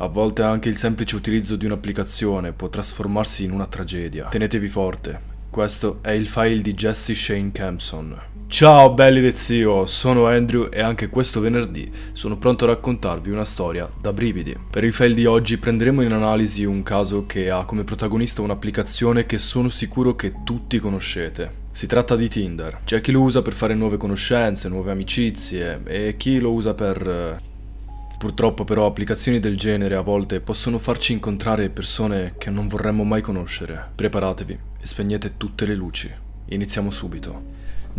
A volte anche il semplice utilizzo di un'applicazione può trasformarsi in una tragedia. Tenetevi forte, questo è il file di Jesse Shane Campson. Ciao belli del zio, sono Andrew e anche questo venerdì sono pronto a raccontarvi una storia da brividi. Per il file di oggi prenderemo in analisi un caso che ha come protagonista un'applicazione che sono sicuro che tutti conoscete. Si tratta di Tinder. C'è chi lo usa per fare nuove conoscenze, nuove amicizie e chi lo usa per eh, Purtroppo però applicazioni del genere a volte possono farci incontrare persone che non vorremmo mai conoscere. Preparatevi e spegnete tutte le luci. Iniziamo subito.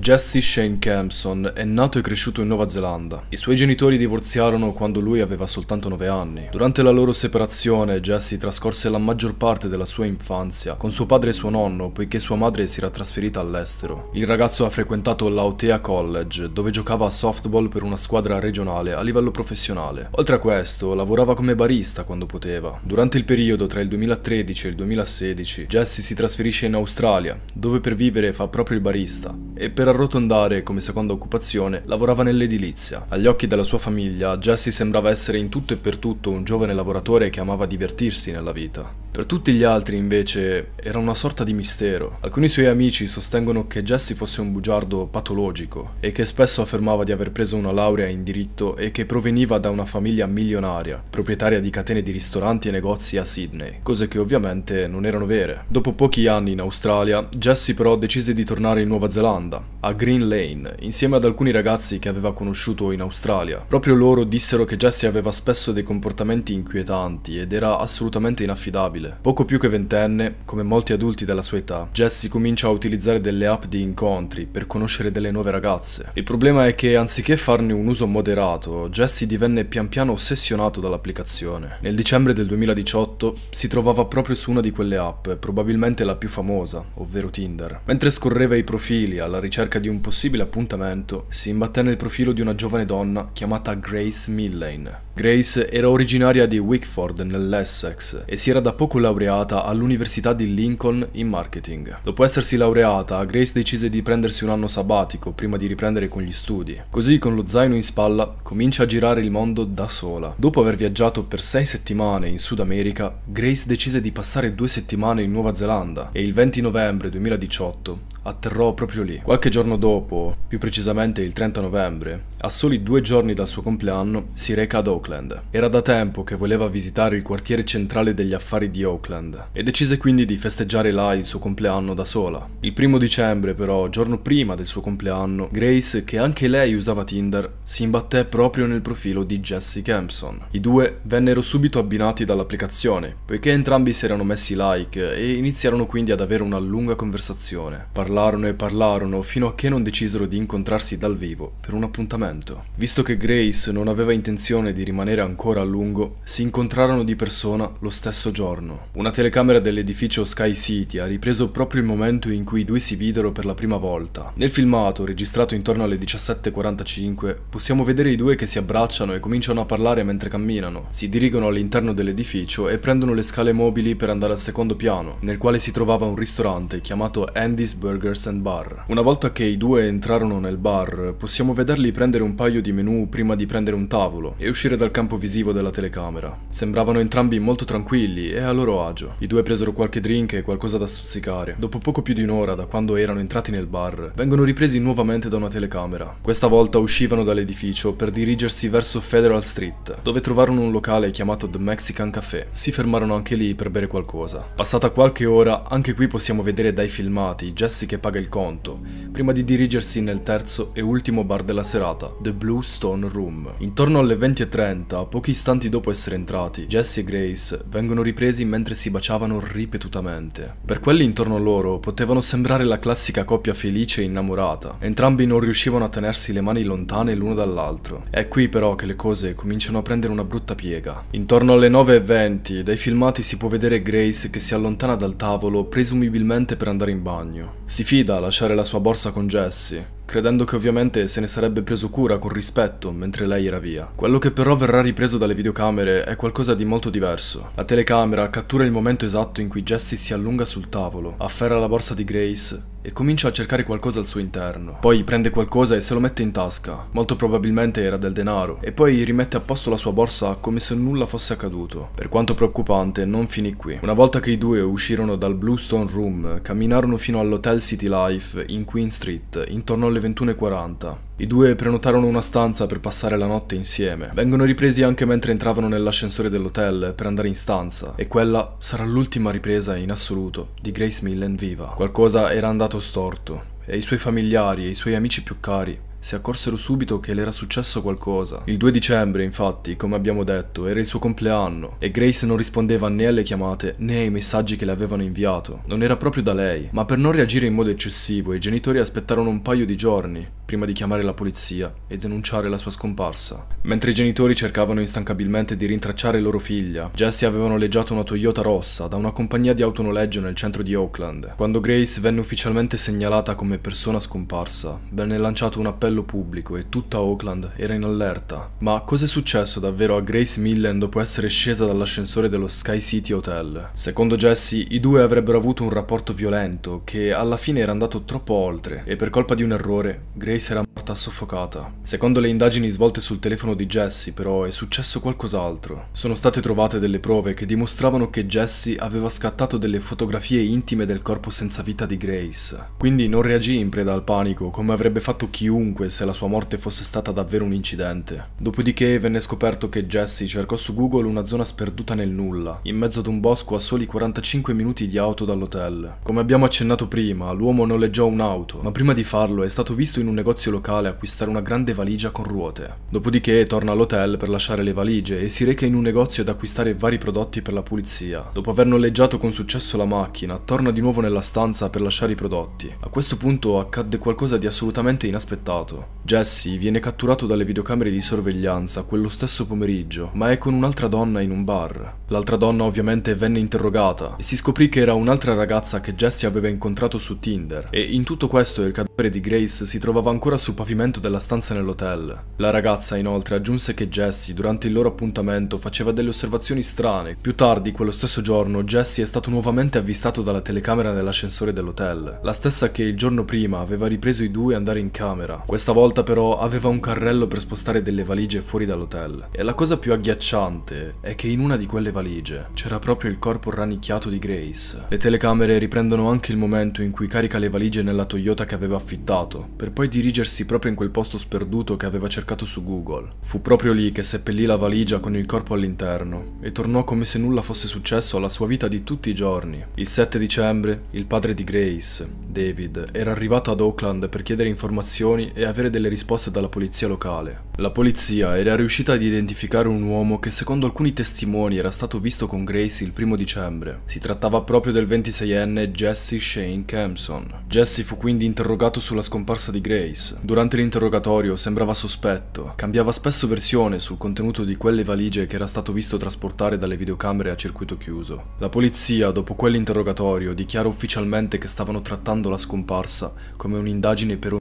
Jesse Shane Campson è nato e cresciuto in Nuova Zelanda. I suoi genitori divorziarono quando lui aveva soltanto 9 anni. Durante la loro separazione, Jesse trascorse la maggior parte della sua infanzia con suo padre e suo nonno, poiché sua madre si era trasferita all'estero. Il ragazzo ha frequentato l'Autea College, dove giocava a softball per una squadra regionale a livello professionale. Oltre a questo, lavorava come barista quando poteva. Durante il periodo tra il 2013 e il 2016, Jesse si trasferisce in Australia, dove per vivere fa proprio il barista e per per arrotondare come seconda occupazione lavorava nell'edilizia. Agli occhi della sua famiglia, Jesse sembrava essere in tutto e per tutto un giovane lavoratore che amava divertirsi nella vita. Per tutti gli altri invece era una sorta di mistero. Alcuni suoi amici sostengono che Jesse fosse un bugiardo patologico e che spesso affermava di aver preso una laurea in diritto e che proveniva da una famiglia milionaria, proprietaria di catene di ristoranti e negozi a Sydney, cose che ovviamente non erano vere. Dopo pochi anni in Australia, Jesse però decise di tornare in Nuova Zelanda, a Green Lane, insieme ad alcuni ragazzi che aveva conosciuto in Australia. Proprio loro dissero che Jesse aveva spesso dei comportamenti inquietanti ed era assolutamente inaffidabile mobile. Poco più che ventenne, come molti adulti della sua età, Jesse comincia a utilizzare delle app di incontri per conoscere delle nuove ragazze. Il problema è che anziché farne un uso moderato, Jesse divenne pian piano ossessionato dall'applicazione. Nel dicembre del 2018 si trovava proprio su una di quelle app, probabilmente la più famosa, ovvero Tinder. Mentre scorreva i profili alla ricerca di un possibile appuntamento, si imbatté nel profilo di una giovane donna chiamata Grace Millane. Grace era originaria di Wickford nell'Essex e si era da poco laureata all'Università di Lincoln in marketing. Dopo essersi laureata, Grace decise di prendersi un anno sabbatico prima di riprendere con gli studi. Così, con lo zaino in spalla, comincia a girare il mondo da sola. Dopo aver viaggiato per sei settimane in Sud America, Grace decise di passare due settimane in Nuova Zelanda e il 20 novembre 2018 atterrò proprio lì. Qualche giorno dopo, più precisamente il 30 novembre, a soli due giorni dal suo compleanno, si reca ad Auckland. Era da tempo che voleva visitare il quartiere centrale degli affari di Oakland e decise quindi di festeggiare là il suo compleanno da sola. Il primo dicembre però, giorno prima del suo compleanno, Grace, che anche lei usava Tinder, si imbatté proprio nel profilo di Jesse Campson. I due vennero subito abbinati dall'applicazione, poiché entrambi si erano messi like e iniziarono quindi ad avere una lunga conversazione. Parlarono e parlarono fino a che non decisero di incontrarsi dal vivo per un appuntamento. Visto che Grace non aveva intenzione di rimanere ancora a lungo, si incontrarono di persona lo stesso giorno giorno. Una telecamera dell'edificio Sky City ha ripreso proprio il momento in cui i due si videro per la prima volta. Nel filmato, registrato intorno alle 17.45, possiamo vedere i due che si abbracciano e cominciano a parlare mentre camminano. Si dirigono all'interno dell'edificio e prendono le scale mobili per andare al secondo piano, nel quale si trovava un ristorante chiamato Andy's Burgers and Bar. Una volta che i due entrarono nel bar, possiamo vederli prendere un paio di menù prima di prendere un tavolo e uscire dal campo visivo della telecamera. Sembravano entrambi molto tranquilli e allora loro agio. I due presero qualche drink e qualcosa da stuzzicare. Dopo poco più di un'ora da quando erano entrati nel bar, vengono ripresi nuovamente da una telecamera. Questa volta uscivano dall'edificio per dirigersi verso Federal Street, dove trovarono un locale chiamato The Mexican Café. Si fermarono anche lì per bere qualcosa. Passata qualche ora, anche qui possiamo vedere dai filmati Jesse che paga il conto, prima di dirigersi nel terzo e ultimo bar della serata, The Blue Stone Room. Intorno alle 20.30, pochi istanti dopo essere entrati, Jesse e Grace vengono ripresi mentre si baciavano ripetutamente. Per quelli intorno a loro potevano sembrare la classica coppia felice e innamorata. Entrambi non riuscivano a tenersi le mani lontane l'uno dall'altro. È qui però che le cose cominciano a prendere una brutta piega. Intorno alle 9.20 dai filmati si può vedere Grace che si allontana dal tavolo presumibilmente per andare in bagno. Si fida a lasciare la sua borsa con Jesse, credendo che ovviamente se ne sarebbe preso cura con rispetto mentre lei era via. Quello che però verrà ripreso dalle videocamere è qualcosa di molto diverso. La telecamera cattura il momento esatto in cui Jesse si allunga sul tavolo, afferra la borsa di Grace e comincia a cercare qualcosa al suo interno. Poi prende qualcosa e se lo mette in tasca, molto probabilmente era del denaro, e poi rimette a posto la sua borsa come se nulla fosse accaduto. Per quanto preoccupante, non finì qui. Una volta che i due uscirono dal Bluestone Room, camminarono fino all'Hotel City Life in Queen Street intorno alle 21.40. I due prenotarono una stanza per passare la notte insieme. Vengono ripresi anche mentre entravano nell'ascensore dell'hotel per andare in stanza e quella sarà l'ultima ripresa in assoluto di Grace Millen viva. Qualcosa era andato storto e i suoi familiari e i suoi amici più cari si accorsero subito che le era successo qualcosa. Il 2 dicembre, infatti, come abbiamo detto, era il suo compleanno e Grace non rispondeva né alle chiamate né ai messaggi che le avevano inviato. Non era proprio da lei, ma per non reagire in modo eccessivo, i genitori aspettarono un paio di giorni prima di chiamare la polizia e denunciare la sua scomparsa. Mentre i genitori cercavano instancabilmente di rintracciare loro figlia, Jesse aveva noleggiato una Toyota rossa da una compagnia di autonoleggio nel centro di Oakland. Quando Grace venne ufficialmente segnalata come persona scomparsa, venne lanciato un appello pubblico e tutta Oakland era in allerta. Ma cosa è successo davvero a Grace Millen dopo essere scesa dall'ascensore dello Sky City Hotel? Secondo Jesse, i due avrebbero avuto un rapporto violento che alla fine era andato troppo oltre e per colpa di un errore, Grace Aleyhisselam morta soffocata. Secondo le indagini svolte sul telefono di Jesse, però, è successo qualcos'altro. Sono state trovate delle prove che dimostravano che Jesse aveva scattato delle fotografie intime del corpo senza vita di Grace. Quindi non reagì in preda al panico, come avrebbe fatto chiunque se la sua morte fosse stata davvero un incidente. Dopodiché venne scoperto che Jesse cercò su Google una zona sperduta nel nulla, in mezzo ad un bosco a soli 45 minuti di auto dall'hotel. Come abbiamo accennato prima, l'uomo noleggiò un'auto, ma prima di farlo è stato visto in un negozio locale locale acquistare una grande valigia con ruote. Dopodiché torna all'hotel per lasciare le valigie e si reca in un negozio ad acquistare vari prodotti per la pulizia. Dopo aver noleggiato con successo la macchina, torna di nuovo nella stanza per lasciare i prodotti. A questo punto accadde qualcosa di assolutamente inaspettato. Jesse viene catturato dalle videocamere di sorveglianza quello stesso pomeriggio, ma è con un'altra donna in un bar. L'altra donna ovviamente venne interrogata e si scoprì che era un'altra ragazza che Jesse aveva incontrato su Tinder e in tutto questo il cadavere di Grace si trovava ancora su pavimento della stanza nell'hotel. La ragazza inoltre aggiunse che Jesse durante il loro appuntamento faceva delle osservazioni strane. Più tardi, quello stesso giorno, Jesse è stato nuovamente avvistato dalla telecamera nell'ascensore dell'hotel, la stessa che il giorno prima aveva ripreso i due andare in camera. Questa volta però aveva un carrello per spostare delle valigie fuori dall'hotel. E la cosa più agghiacciante è che in una di quelle valigie c'era proprio il corpo rannicchiato di Grace. Le telecamere riprendono anche il momento in cui carica le valigie nella Toyota che aveva affittato, per poi dirigersi proprio in quel posto sperduto che aveva cercato su Google. Fu proprio lì che seppellì la valigia con il corpo all'interno e tornò come se nulla fosse successo alla sua vita di tutti i giorni. Il 7 dicembre, il padre di Grace, David, era arrivato ad Oakland per chiedere informazioni e avere delle risposte dalla polizia locale. La polizia era riuscita ad identificare un uomo che secondo alcuni testimoni era stato visto con Grace il primo dicembre. Si trattava proprio del 26enne Jesse Shane Campson. Jesse fu quindi interrogato sulla scomparsa di Grace. Durante Durante l'interrogatorio sembrava sospetto, cambiava spesso versione sul contenuto di quelle valigie che era stato visto trasportare dalle videocamere a circuito chiuso. La polizia, dopo quell'interrogatorio, dichiara ufficialmente che stavano trattando la scomparsa come un'indagine per un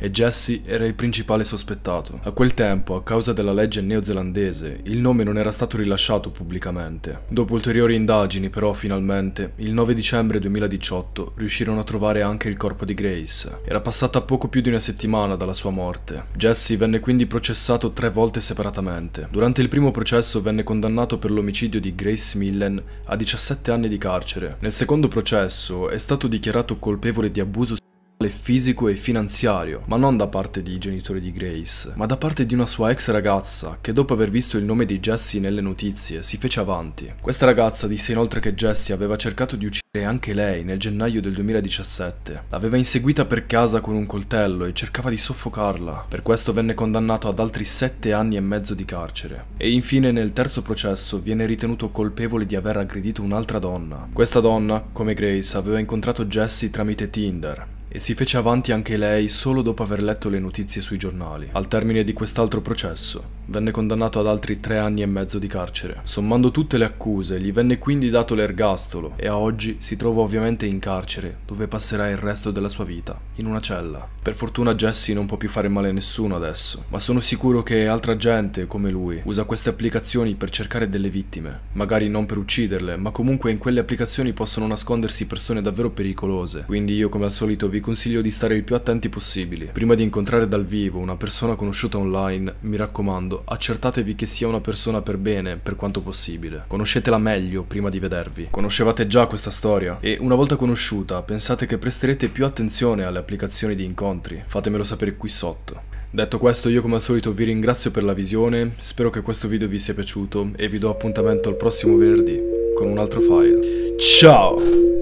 e Jesse era il principale sospettato. A quel tempo, a causa della legge neozelandese, il nome non era stato rilasciato pubblicamente. Dopo ulteriori indagini, però, finalmente, il 9 dicembre 2018 riuscirono a trovare anche il corpo di Grace. Era passata poco più di una settimana dalla sua morte. Jesse venne quindi processato tre volte separatamente. Durante il primo processo venne condannato per l'omicidio di Grace Millen a 17 anni di carcere. Nel secondo processo è stato dichiarato colpevole di abuso fisico e finanziario, ma non da parte dei genitori di Grace, ma da parte di una sua ex ragazza che dopo aver visto il nome di Jesse nelle notizie si fece avanti. Questa ragazza disse inoltre che Jesse aveva cercato di uccidere anche lei nel gennaio del 2017. L'aveva inseguita per casa con un coltello e cercava di soffocarla. Per questo venne condannato ad altri 7 anni e mezzo di carcere. E infine nel terzo processo viene ritenuto colpevole di aver aggredito un'altra donna. Questa donna, come Grace, aveva incontrato Jesse tramite Tinder e si fece avanti anche lei solo dopo aver letto le notizie sui giornali, al termine di quest'altro processo venne condannato ad altri tre anni e mezzo di carcere. Sommando tutte le accuse, gli venne quindi dato l'ergastolo e a oggi si trova ovviamente in carcere, dove passerà il resto della sua vita, in una cella. Per fortuna Jesse non può più fare male a nessuno adesso, ma sono sicuro che altra gente, come lui, usa queste applicazioni per cercare delle vittime. Magari non per ucciderle, ma comunque in quelle applicazioni possono nascondersi persone davvero pericolose, quindi io come al solito vi consiglio di stare il più attenti possibili. Prima di incontrare dal vivo una persona conosciuta online, mi raccomando, accertatevi che sia una persona per bene, per quanto possibile. Conoscetela meglio prima di vedervi. Conoscevate già questa storia e una volta conosciuta pensate che presterete più attenzione alle applicazioni di incontri. Fatemelo sapere qui sotto. Detto questo io come al solito vi ringrazio per la visione, spero che questo video vi sia piaciuto e vi do appuntamento al prossimo venerdì con un altro file. Ciao!